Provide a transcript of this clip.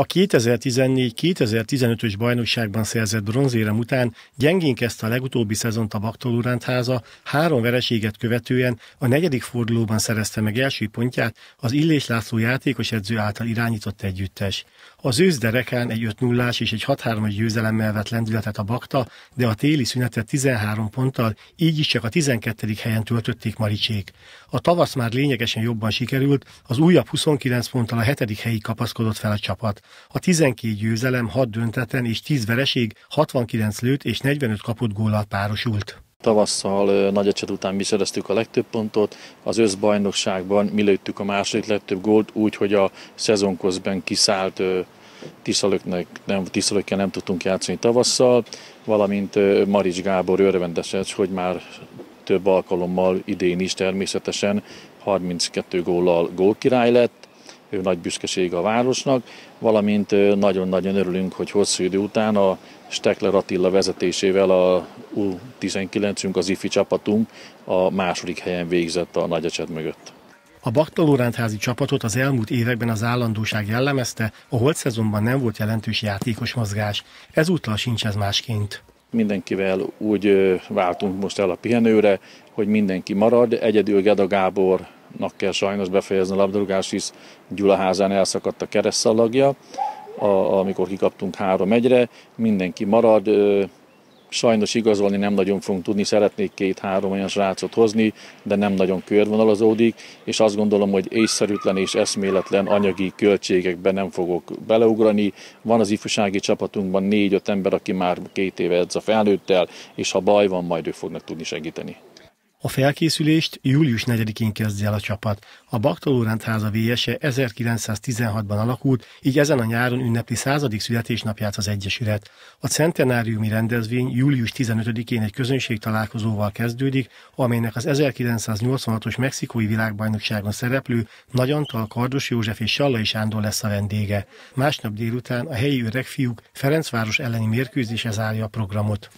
A 2014-2015-ös bajnokságban szerzett bronzérem után gyengén kezdte a legutóbbi szezont a Baktolurant háza három vereséget követően a negyedik fordulóban szerezte meg első pontját az Illés László játékos edző által irányított együttes. Az derekán egy 5 0 és egy 6 3 győzelemmel vett lendületet a Bakta, de a téli szünetet 13 ponttal, így is csak a 12. helyen töltötték Maricsék. A tavasz már lényegesen jobban sikerült, az újabb 29 ponttal a 7. helyig kapaszkodott fel a csapat. A 12 győzelem 6 dönteten és 10 vereség 69 lőtt és 45 kapott góllal párosult. Tavasszal nagy ecset után mi szereztük a legtöbb pontot, az összbajnokságban mi lőttük a második legtöbb gólt úgy, hogy a szezon közben kiszállt Tiszalöknek, nem, Tiszalökkel nem tudtunk játszani tavasszal, valamint Marics Gábor örvendeses, hogy már több alkalommal idén is természetesen 32 góllal gólkirály lett, ő nagy büszkeség a városnak, valamint nagyon-nagyon örülünk, hogy hosszú idő után a Stekler Attila vezetésével a U19-ünk, az IFI csapatunk a második helyen végzett a Nagyecsed mögött. A Baktalórendházi csapatot az elmúlt években az állandóság jellemezte, a holt szezonban nem volt jelentős játékos mozgás. Ezúttal sincs ez másként. Mindenkivel úgy váltunk most el a pihenőre, hogy mindenki marad, egyedül Geda Gábor Gyulának kell sajnos befejezni a labdarúgás, hisz Gyulaházán elszakadt a keresztszallagja, a, amikor kikaptunk három egyre, mindenki marad, ö, sajnos igazolni nem nagyon fogunk tudni, szeretnék két-három olyan srácot hozni, de nem nagyon körvonalazódik, és azt gondolom, hogy észszerűtlen és eszméletlen anyagi költségekben nem fogok beleugrani. Van az ifjúsági csapatunkban négy-öt ember, aki már két éve edz a felnőttel, és ha baj van, majd ők fognak tudni segíteni. A felkészülést július 4-én kezdi el a csapat. A Baktoló rendháza véjese 1916-ban alakult, így ezen a nyáron ünnepli századik születésnapját az Egyesület. A centenáriumi rendezvény július 15-én egy közönség találkozóval kezdődik, amelynek az 1986-os mexikói világbajnokságon szereplő Nagy Antal, Kardos József és Sallai Sándor lesz a vendége. Másnap délután a helyi öregfiúk Ferencváros elleni mérkőzése zárja a programot.